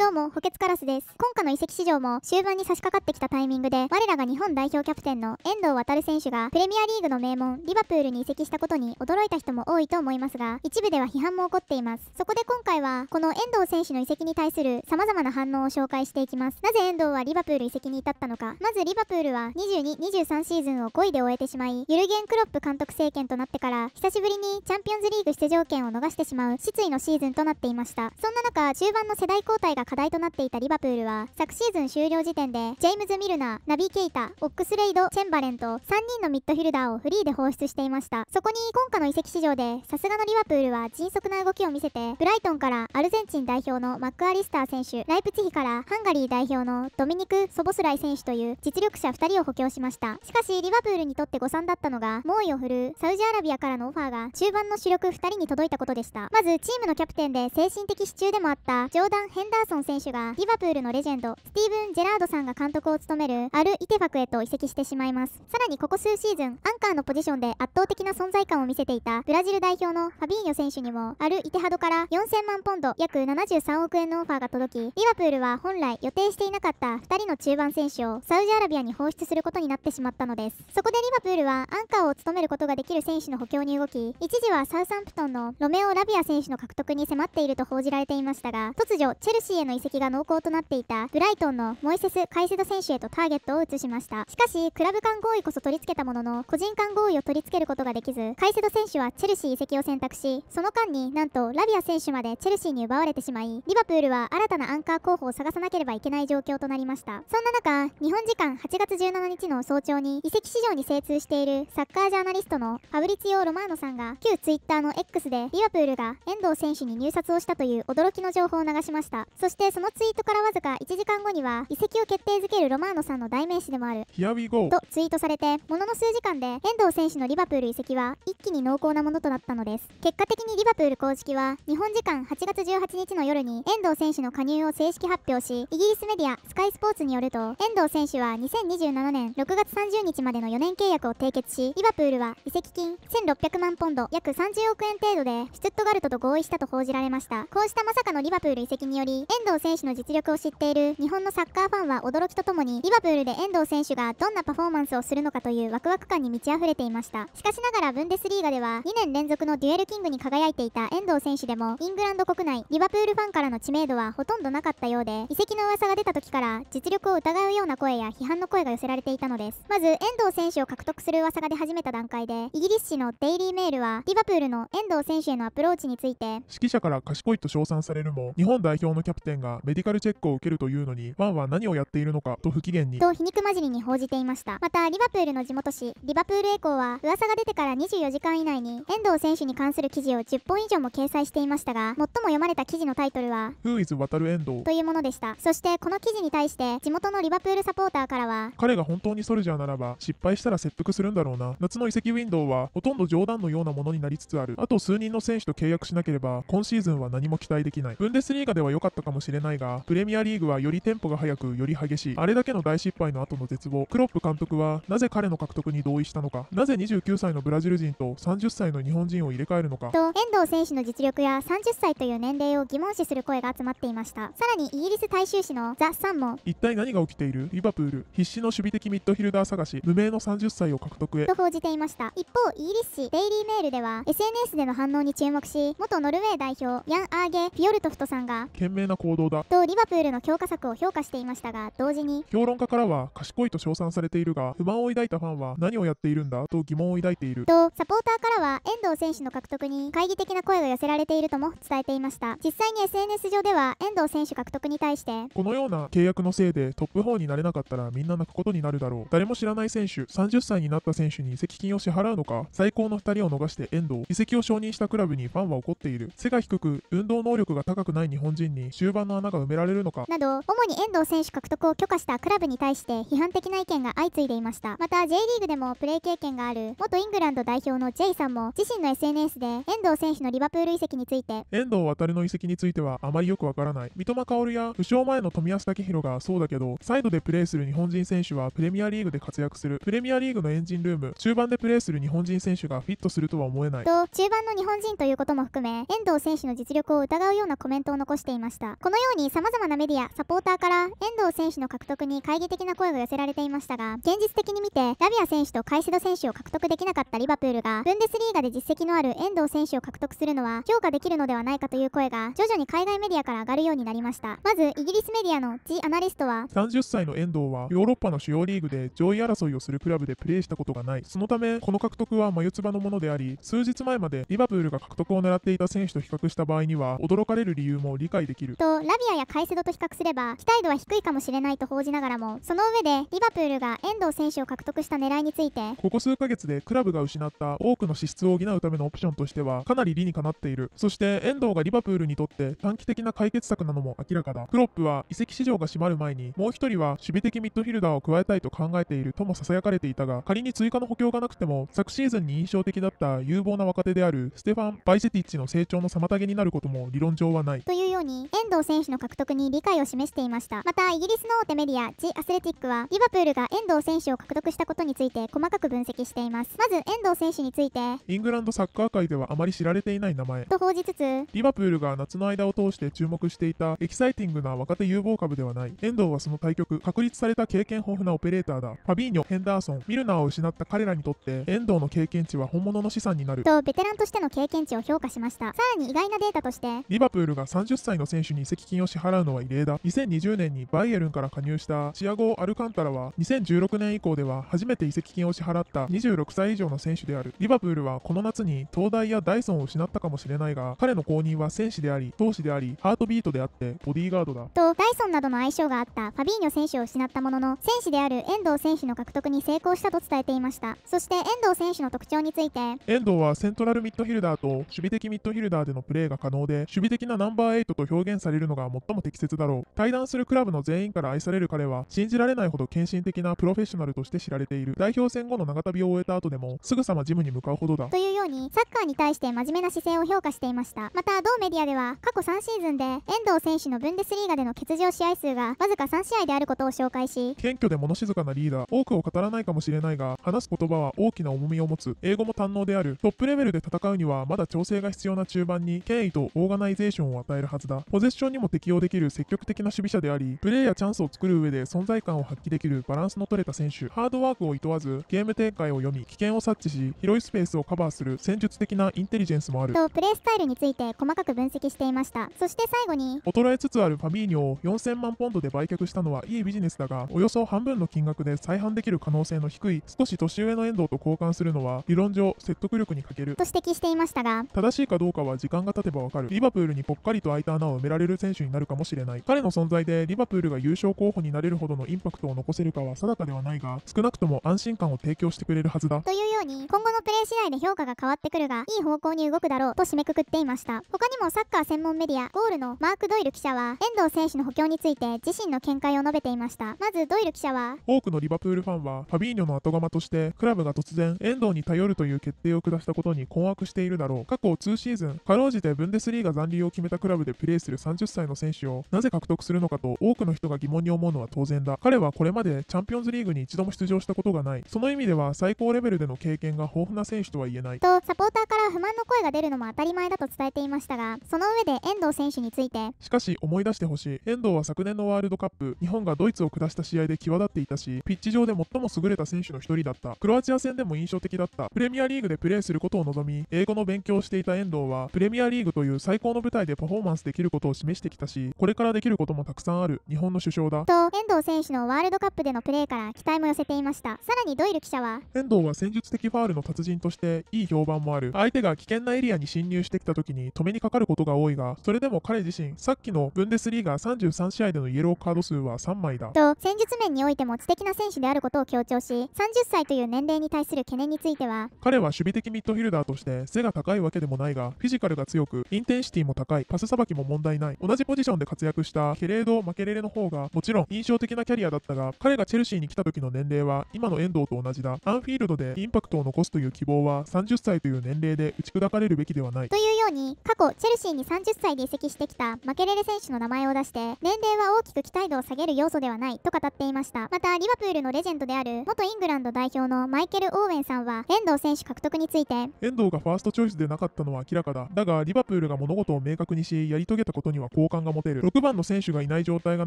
どうも、補欠カラスです。今回の移籍市場も終盤に差し掛かってきたタイミングで、我らが日本代表キャプテンの遠藤航選手がプレミアリーグの名門、リバプールに移籍したことに驚いた人も多いと思いますが、一部では批判も起こっています。そこで今回は、この遠藤選手の移籍に対する様々な反応を紹介していきます。なぜ遠藤はリバプール移籍に至ったのか。まずリバプールは22、23シーズンを5位で終えてしまい、ユルゲン・クロップ監督政権となってから、久しぶりにチャンピオンズリーグ出場権を逃してしまう失意のシーズンとなっていました。そんな中、中盤の世代交代が課題となっていたリバプールは昨シーズン終了時点でジェイムズ・ミルナー、ナビ・ケイタ、オックスレイド、チェンバレンと3人のミッドフィルダーをフリーで放出していましたそこに今夏の移籍市場でさすがのリバプールは迅速な動きを見せてブライトンからアルゼンチン代表のマック・アリスター選手ライプチヒからハンガリー代表のドミニク・ソボスライ選手という実力者2人を補強しましたしかしリバプールにとって誤算だったのが猛威を振るうサウジアラビアからのオファーが中盤の主力2人に届いたことでしたまずチームのキャプテンで精神的支柱でもあったジョーダン・ヘンダーソンン選手がリバプールのレジェンドスティーブン・ジェラードさんが監督を務めるアル・イテファクへと移籍してしまいますさらにここ数シーズンアンカーのポジションで圧倒的な存在感を見せていたブラジル代表のファビーニョ選手にもアル・イテハドから4000万ポンド約73億円のオファーが届きリバプールは本来予定していなかった2人の中盤選手をサウジアラビアに放出することになってしまったのですそこでリバプールはアンカーを務めることができる選手の補強に動き一時はサウサンプトンのロメオ・ラビア選手の獲得に迫っていると報じられていましたが突如チェルシーへの移籍が濃厚となっていたブライトンのモイセス・カイセド選手へとターゲットを移しましたしかしクラブ間合意こそ取り付けたものの個人間合意を取り付けることができずカイセド選手はチェルシー移籍を選択しその間になんとラビア選手までチェルシーに奪われてしまいリバプールは新たなアンカー候補を探さなければいけない状況となりましたそんな中日本時間8月17日の早朝に移籍市場に精通しているサッカージャーナリストのファブリツィオ・ロマーノさんが旧 Twitter の X でリバプールが遠藤選手に入札をしたという驚きの情報を流しましたそしてそのツイートからわずか1時間後には移籍を決定づけるロマーノさんの代名詞でもある Here we go とツイートされてものの数時間で遠藤選手のリバプール移籍は一気に濃厚なものとなったのです結果的にリバプール公式は日本時間8月18日の夜に遠藤選手の加入を正式発表しイギリスメディアスカイスポーツによると遠藤選手は2027年6月30日までの4年契約を締結しリバプールは移籍金1600万ポンド約30億円程度でシュツットガルトと合意したと報じられましたこうしたまさかのリバプール移籍により遠藤選手の実力を知っている日本のサッカーファンは驚きとともにリバプールで遠藤選手がどんなパフォーマンスをするのかというワクワク感に満ち溢れていましたしかしながらブンデスリーガでは2年連続のデュエルキングに輝いていた遠藤選手でもイングランド国内リバプールファンからの知名度はほとんどなかったようで移籍の噂が出た時から実力を疑うような声や批判の声が寄せられていたのですまず遠藤選手を獲得する噂が出始めた段階でイギリス紙のデイリーメールはリバプールの遠藤選手へのアプローチについて指揮者から賢いと称賛されるも日本代表のキャプテン店がメディカルチェックを受けるというのにワンは何をやっているのかと不機嫌にと皮肉交じりに報じていましたまたリバプールの地元紙リバプールエコーは噂が出てから24時間以内に遠藤選手に関する記事を10本以上も掲載していましたが最も読まれた記事のタイトルは「Who is 渡る遠藤」というものでしたそしてこの記事に対して地元のリバプールサポーターからは彼が本当にソルジャーならば失敗したら切腹するんだろうな夏の移籍ウィンドウはほとんど冗談のようなものになりつつあるあと数人の選手と契約しなければ今シーズンは何も期待できないブンデスリーガでは良かったかももしれないが、プレミアリーグはよりテンポが速く、より激しい。あれだけの大失敗の後の絶望。クロップ監督は、なぜ彼の獲得に同意したのか。なぜ29歳のブラジル人と30歳の日本人を入れ替えるのか。と、遠藤選手の実力や30歳という年齢を疑問視する声が集まっていました。さらに、イギリス大衆紙のザ・サンも、一体何が起きているリバプール。必死の守備的ミッドフィルダー探し、無名の30歳を獲得へ。と報じていました。一方、イギリス紙デイリーメールでは、SNS での反応に注目し、元ノルウェー代表、ヤン・アーゲ・フィヨルトフトさんが、懸命な行行動だとリバプールの強化策を評価していましたが同時に評論家からは賢いと称賛されているが不満を抱いたファンは何をやっているんだと疑問を抱いているとサポーターからは遠藤選手の獲得に懐疑的な声が寄せられているとも伝えていました実際に SNS 上では遠藤選手獲得に対してこのような契約のせいでトップ4になれなかったらみんな泣くことになるだろう誰も知らない選手30歳になった選手に移籍金を支払うのか最高の2人を逃して遠藤移籍を承認したクラブにファンは怒っている背が低く運動能力が高くない日本人に終盤板の穴が埋められるのかなど主に遠藤選手獲得を許可したクラブに対して批判的な意見が相次いでいましたまた J リーグでもプレー経験がある元イングランド代表の J さんも自身の SNS で遠藤選手のリバプール移籍について遠藤航の移籍についてはあまりよくわからない三笘薫や負傷前の冨安健洋がそうだけどサイドでプレーする日本人選手はプレミアリーグで活躍するプレミアリーグのエンジンルーム中盤でプレーする日本人選手がフィットするとは思えないと中盤の日本人ということも含め遠藤選手の実力を疑うようなコメントを残していましたこのように様々なメディア、サポーターから遠藤選手の獲得に懐疑的な声が寄せられていましたが、現実的に見て、ラビア選手とカイセド選手を獲得できなかったリバプールが、ブンデスリーガで実績のある遠藤選手を獲得するのは評価できるのではないかという声が、徐々に海外メディアから上がるようになりました。まず、イギリスメディアのジ・アナリストは、30歳の遠藤は、ヨーロッパの主要リーグで上位争いをするクラブでプレーしたことがない。そのため、この獲得は眉唾のものであり、数日前までリバプールが獲得を狙っていた選手と比較した場合には、驚かれる理由も理解できる。と、ラビアやカイセドと比較すれば期待度は低いかもしれないと報じながらもその上でリバプールが遠藤選手を獲得した狙いについてここ数ヶ月でクラブが失った多くの支出を補うためのオプションとしてはかなり理にかなっているそして遠藤がリバプールにとって短期的な解決策なのも明らかだクロップは移籍市場が閉まる前にもう1人は守備的ミッドフィルダーを加えたいと考えているとも囁かれていたが仮に追加の補強がなくても昨シーズンに印象的だった有望な若手であるステファン・バイセティッチの成長の妨げになることも理論上はないというように遠藤選手の獲得に理解を示していましたまたイギリスの大手メディアジ・アスレティックはリバプールが遠藤選手を獲得したことについて細かく分析していますまず遠藤選手についてイングランドサッカー界ではあまり知られていない名前と報じつつリバプールが夏の間を通して注目していたエキサイティングな若手有望株ではない遠藤はその対局確立された経験豊富なオペレーターだファビーニョヘンダーソンミルナーを失った彼らにとって遠藤の経験値は本物の資産になるとベテランとしての経験値を評価しましたさらに意外なデータとしてリバプールが30歳の選手に籍金を支払うのは異例だ。2020年にバイエルンから加入したチアゴ・アルカンタラは2016年以降では初めて移籍金を支払った26歳以上の選手である。リバプールはこの夏に東大やダイソンを失ったかもしれないが、彼の後任は戦士であり、投手であり、ハートビートであって、ボディーガードだ。と、ダイソンなどの相性があったファビーニョ選手を失ったものの、戦士である遠藤選手の獲得に成功したと伝えていました。そして遠藤選手の特徴について、遠藤はセントラルミッドフィルダーと守備的ミッドフィルダーでのプレーが可能で、守備的なナンバー8と表現されるるのが最も適切だろう。対談するクラブの全員から愛される彼は、信じられないほど献身的なプロフェッショナルとして知られている。代表戦後の長旅を終えた後でも、すぐさまジムに向かうほどだ。というように、サッカーに対して真面目な姿勢を評価していました。また、同メディアでは、過去3シーズンで、遠藤選手のブンデスリーガでの欠場試合数が、わずか3試合であることを紹介し、謙虚で物静かなリーダー、多くを語らないかもしれないが、話す言葉は大きな重みを持つ、英語も堪能である、トップレベルで戦うには、まだ調整が必要な中盤に、敬意とオーガナイゼーションを与えるはずだ。ポゼッションにも適応できる積極的な守備者であり、プレーやチャンスを作る上で存在感を発揮できるバランスの取れた選手、ハードワークを厭わず、ゲーム展開を読み、危険を察知し、広いスペースをカバーする戦術的なインテリジェンスもある。と、プレースタイルについて細かく分析していました。そして最後に、衰えつつあるファミーニョを4000万ポンドで売却したのはいいビジネスだが、およそ半分の金額で再販できる可能性の低い、少し年上の遠藤と交換するのは、理論上説得力に欠ける。と指摘していましたが、正しいかどうかは時間が経てばわかる。リバプールにぽっかりと空いた穴を埋められる選手になるかもしれない。彼の存在でリバプールが優勝候補になれるほどのインパクトを残せるかは定かではないが、少なくとも安心感を提供してくれるはずだ。というように、今後のプレー次第で評価が変わってくるが、いい方向に動くだろうと締めくくっていました。他にもサッカー専門メディア、ゴールのマーク・ドイル記者は、遠藤選手の補強について自身の見解を述べていました。まず、ドイル記者は、多くのリバプールファンは、ファビーニョの後釜として、クラブが突然、遠藤に頼るという決定を下したことに困惑しているだろう。過去2シーズン、かろうじてブンデスリーが残留を決めたクラブでプレーする30歳の選手をなぜ獲得するのかと多くの人が疑問に思うのは当然だ。彼はこれまでチャンピオンズリーグに一度も出場したことがない。その意味では最高レベルでの経験が豊富な選手とは言えない。と、サポーターから不満の声が出るのも当たり前だと伝えていましたが、その上で遠藤選手について。しかし思い出してほしい。遠藤は昨年のワールドカップ、日本がドイツを下した試合で際立っていたし、ピッチ上で最も優れた選手の一人だった。クロアチア戦でも印象的だった。プレミアリーグでプレーすることを望み、英語の勉強をしていた遠藤は、プレミアリーグという最高の舞台でパフォーマンスできることを示ししてきたし、これからできることもたくさんある日本の首相だ。と、遠藤選手のワールドカップでのプレーから期待も寄せていました。さらにドイル記者は、遠藤は戦術的ファールの達人としていい評判もある。相手が危険なエリアに侵入してきた時に止めにかかることが多いが、それでも彼自身、さっきのブンデスリーガ33試合でのイエローカード数は3枚だ。と、戦術面においても知的な選手であることを強調し、30歳という年齢に対する懸念については、彼は守備的ミッドフィルダーとして背が高いわけでもないが、フィジカルが強く、インテンシティも高い、パスさばきも問題ない。同同じポジションで活躍したケレード・マケレレの方がもちろん印象的なキャリアだったが彼がチェルシーに来た時の年齢は今の遠藤と同じだアンフィールドでインパクトを残すという希望は30歳という年齢で打ち砕かれるべきではないというように過去チェルシーに30歳で移籍してきたマケレレ選手の名前を出して年齢は大きく期待度を下げる要素ではないと語っていましたまたリバプールのレジェンドである元イングランド代表のマイケル・オーウェンさんは遠藤選手獲得について遠藤がファーストチョイスでなかったのは明らかだだがリバプールが物事を明確にしやり遂げたことには好感が持てる。6番の選手がいない状態が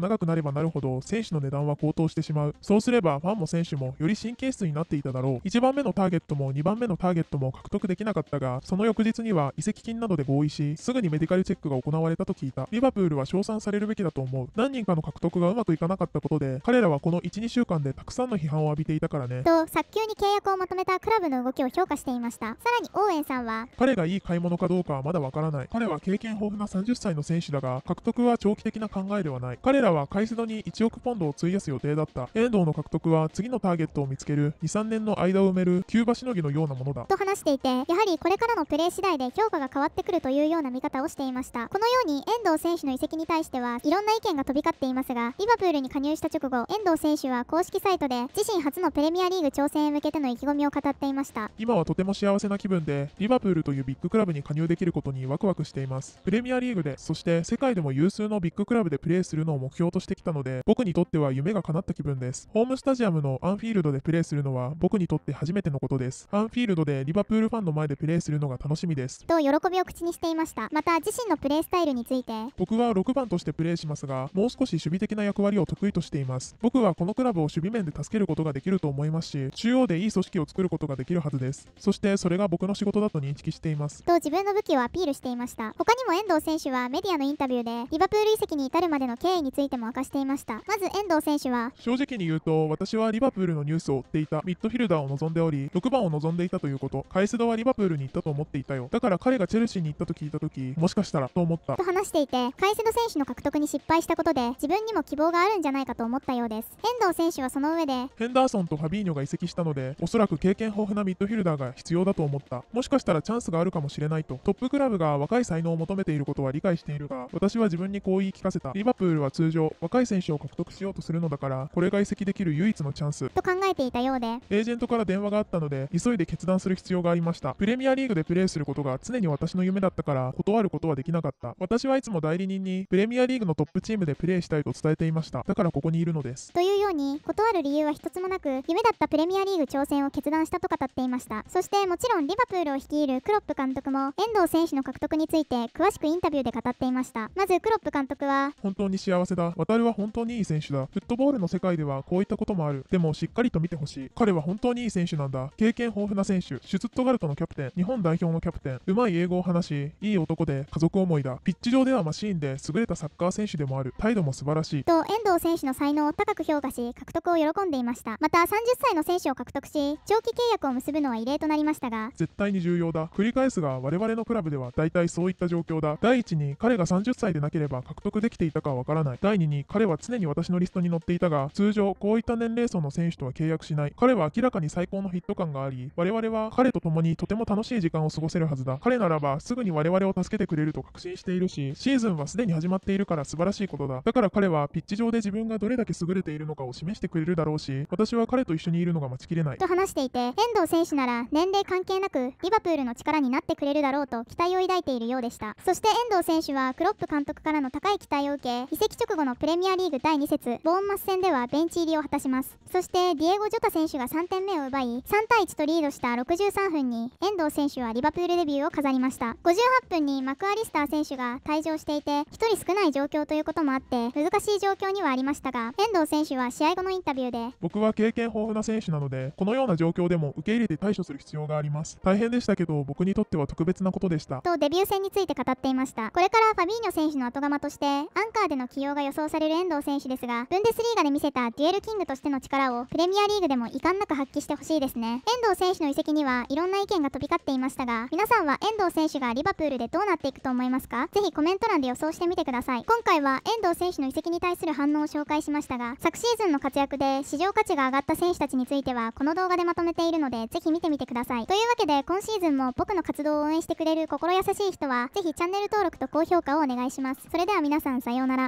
長くなればなるほど、選手の値段は高騰してしまう。そうすれば、ファンも選手もより神経質になっていただろう。1番目のターゲットも2番目のターゲットも獲得できなかったが、その翌日には移籍金などで合意し、すぐにメディカルチェックが行われたと聞いた。リバプールは称賛されるべきだと思う。何人かの獲得がうまくいかなかったことで、彼らはこの1、2週間でたくさんの批判を浴びていたからね。と、早急に契約をまとめたクラブの動きを評価していました。さらにオーエンさんは、彼がいい買い物かどうかはまだわからない。彼は経験豊富な30歳の選手だが、獲得は長期的な考えではない。彼らはカイスドに1億ポンドを費やす予定だった。遠藤の獲得は次のターゲットを見つける2、3年の間を埋める急場しのぎのようなものだ。と話していて、やはりこれからのプレー次第で評価が変わってくるというような見方をしていました。このように遠藤選手の移籍に対しては、いろんな意見が飛び交っていますが、リバプールに加入した直後、遠藤選手は公式サイトで自身初のプレミアリーグ挑戦へ向けての意気込みを語っていました。今はとても幸せな気分で、リバプールというビッグクラブに加入できることにワクワクしています。プレミアリーグで、そして世界界でも有数のビッグクラブでプレーするのを目標としてきたので、僕にとっては夢が叶った気分です。ホームスタジアムのアンフィールドでプレーするのは僕にとって初めてのことです。アンフィールドでリバプールファンの前でプレーするのが楽しみです。と喜びを口にしていました。また自身のプレースタイルについて、僕は6番としてプレーしますが、もう少し守備的な役割を得意としています。僕はこのクラブを守備面で助けることができると思いますし、中央でいい組織を作ることができるはずです。そしてそれが僕の仕事だと認識しています。と自分の武器をアピールしていました。他にも遠藤選手はメディアのインタビュービューでリバプール移籍に至るまでの経緯についても明かしていましたまず遠藤選手は正直に言うと私はリバプールのニュースを追っていたミッドフィルダーを望んでおり6番を望んでいたということカエスドはリバプールに行ったと思っていたよだから彼がチェルシーに行ったと聞いた時もしかしたらと思ったと話していてカエスド選手の獲得に失敗したことで自分にも希望があるんじゃないかと思ったようです遠藤選手はその上でヘンダーソンとファビーニョが移籍したのでおそらく経験豊富なミッドフィルダーが必要だと思ったもしかしたらチャンスがあるかもしれないとトップクラブが若い才能を求めていることは理解しているが私は自分にこう言い聞かせた。リバプールは通常、若い選手を獲得しようとするのだから、これが移籍できる唯一のチャンス。と考えていたようで、エージェントから電話があったので、急いで決断する必要がありました。プレミアリーグでプレーすることが常に私の夢だったから、断ることはできなかった。私はいつも代理人に、プレミアリーグのトップチームでプレーしたいと伝えていました。だからここにいるのです。というように、断る理由は一つもなく、夢だったプレミアリーグ挑戦を決断したと語っていました。そしてもちろんリバプールを率いるクロップ監督も、遠藤選手の獲得について詳しくインタビューで語っていました。まずクロップ監督は本当に幸せだ渡るは本当にいい選手だフットボールの世界ではこういったこともあるでもしっかりと見てほしい彼は本当にいい選手なんだ経験豊富な選手シュツットガルトのキャプテン日本代表のキャプテンうまい英語を話しいい男で家族思いだピッチ上ではマシーンで優れたサッカー選手でもある態度も素晴らしいと遠藤選手の才能を高く評価し獲得を喜んでいましたまた30歳の選手を獲得し長期契約を結ぶのは異例となりましたが絶対に重要だ繰り返すが我々のクラブでは大体そういった状況だ第一に彼が30歳歳でなければ獲得できていたかはわからない。第2に、彼は常に私のリストに載っていたが、通常、こういった年齢層の選手とは契約しない。彼は明らかに最高のフィット感があり、我々は彼と共にとても楽しい時間を過ごせるはずだ。彼ならば、すぐに我々を助けてくれると確信しているし、シーズンはすでに始まっているから素晴らしいことだ。だから彼は、ピッチ上で自分がどれだけ優れているのかを示してくれるだろうし、私は彼と一緒にいるのが待ちきれない。と話していて、遠藤選手なら、年齢関係なく、リバプールの力になってくれるだろうと期待を抱いているようでした。そして遠藤選手は、クロップ監督からの高い期待を受け移籍直後のプレミアリーグ第2節ボーンマス戦ではベンチ入りを果たしますそしてディエゴ・ジョタ選手が3点目を奪い3対1とリードした63分に遠藤選手はリバプールデビューを飾りました58分にマクアリスター選手が退場していて1人少ない状況ということもあって難しい状況にはありましたが遠藤選手は試合後のインタビューで僕は経験豊富な選手なのでこのような状況でも受け入れて対処する必要があります大変でしたけど僕にとっては特別なことでしたとデビュー戦について語っていましたこれからファビーニョ選手の後釜として、アンカーでの起用が予想される遠藤選手ですが、ブンデスリーガで見せたデュエルキングとしての力をプレミアリーグでも遺憾なく発揮してほしいですね。遠藤選手の移籍にはいろんな意見が飛び交っていましたが、皆さんは遠藤選手がリバプールでどうなっていくと思いますかぜひコメント欄で予想してみてください。今回は遠藤選手の移籍に対する反応を紹介しましたが、昨シーズンの活躍で市場価値が上がった選手たちについては、この動画でまとめているので、ぜひ見てみてください。というわけで、今シーズンも僕の活動を応援してくれる心優しい人は、ぜひチャンネル登録と高評価をお願いします。願いしますそれでは皆さんさようなら